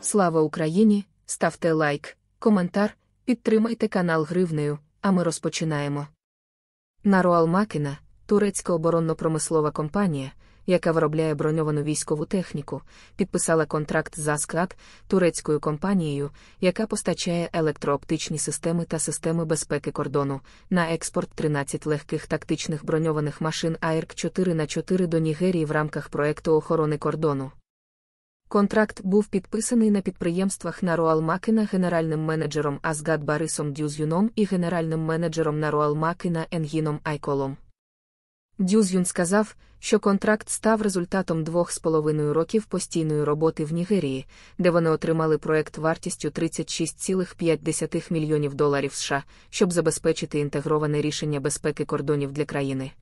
Слава Україні! Ставте лайк, коментар, підтримайте канал Гривнею, а ми розпочинаємо. Наруал Макіна, турецька оборонно-промислова компанія, яка виробляє броньовану військову техніку, підписала контракт з Асклад турецькою компанією, яка постачає електрооптичні системи та системи безпеки кордону на експорт 13 легких тактичних броньованих машин аерк 4 х 4 до Нігерії в рамках проекту охорони кордону. Контракт був підписаний на підприємствах Наруалмакена генеральним менеджером Азгад Барисом Дюзюном і генеральним менеджером Наруалмакена Енгіном Айколом. Дюзюн сказав, що контракт став результатом двох з половиною років постійної роботи в Нігерії, де вони отримали проект вартістю 36,5 мільйонів доларів США, щоб забезпечити інтегроване рішення безпеки кордонів для країни.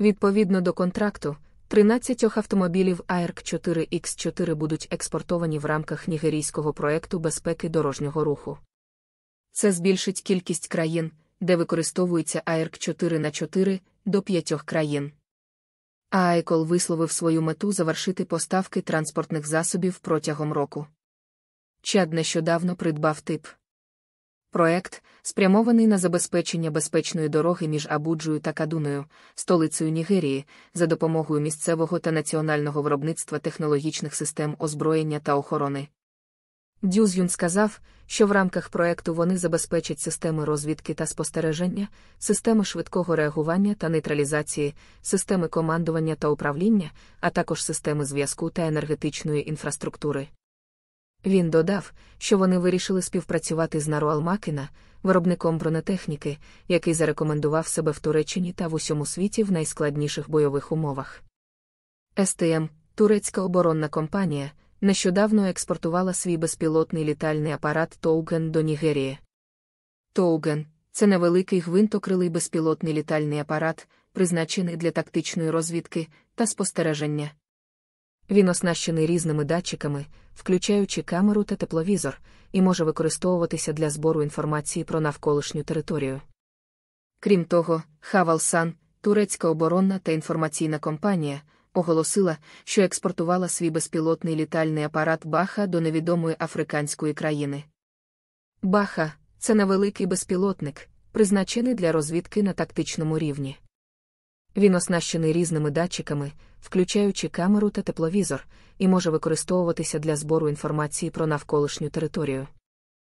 Відповідно до контракту. 13 автомобілів арк 4 x 4 будуть експортовані в рамках нігерійського проекту безпеки дорожнього руху. Це збільшить кількість країн, де використовується арк 4 на 4 до 5 країн. Аекол висловив свою мету завершити поставки транспортних засобів протягом року. Чад нещодавно придбав тип. Проект, спрямований на забезпечення безпечної дороги між Абуджою та Кадуною, столицею Нігерії, за допомогою місцевого та національного виробництва технологічних систем озброєння та охорони. Дюз'юн сказав, що в рамках проекту вони забезпечать системи розвідки та спостереження, системи швидкого реагування та нейтралізації, системи командування та управління, а також системи зв'язку та енергетичної інфраструктури. Він додав, що вони вирішили співпрацювати з Наруал Макіна, виробником бронетехніки, який зарекомендував себе в Туреччині та в усьому світі в найскладніших бойових умовах. СТМ, турецька оборонна компанія, нещодавно експортувала свій безпілотний літальний апарат Тоуген до Нігерії. Тоуген це невеликий гвинтокрилий безпілотний літальний апарат, призначений для тактичної розвідки та спостереження, він оснащений різними датчиками, включаючи камеру та тепловізор, і може використовуватися для збору інформації про навколишню територію. Крім того, Хавалсан, турецька оборонна та інформаційна компанія, оголосила, що експортувала свій безпілотний літальний апарат Баха до невідомої африканської країни. Баха це невеликий безпілотник, призначений для розвідки на тактичному рівні. Він оснащений різними датчиками, включаючи камеру та тепловізор, і може використовуватися для збору інформації про навколишню територію.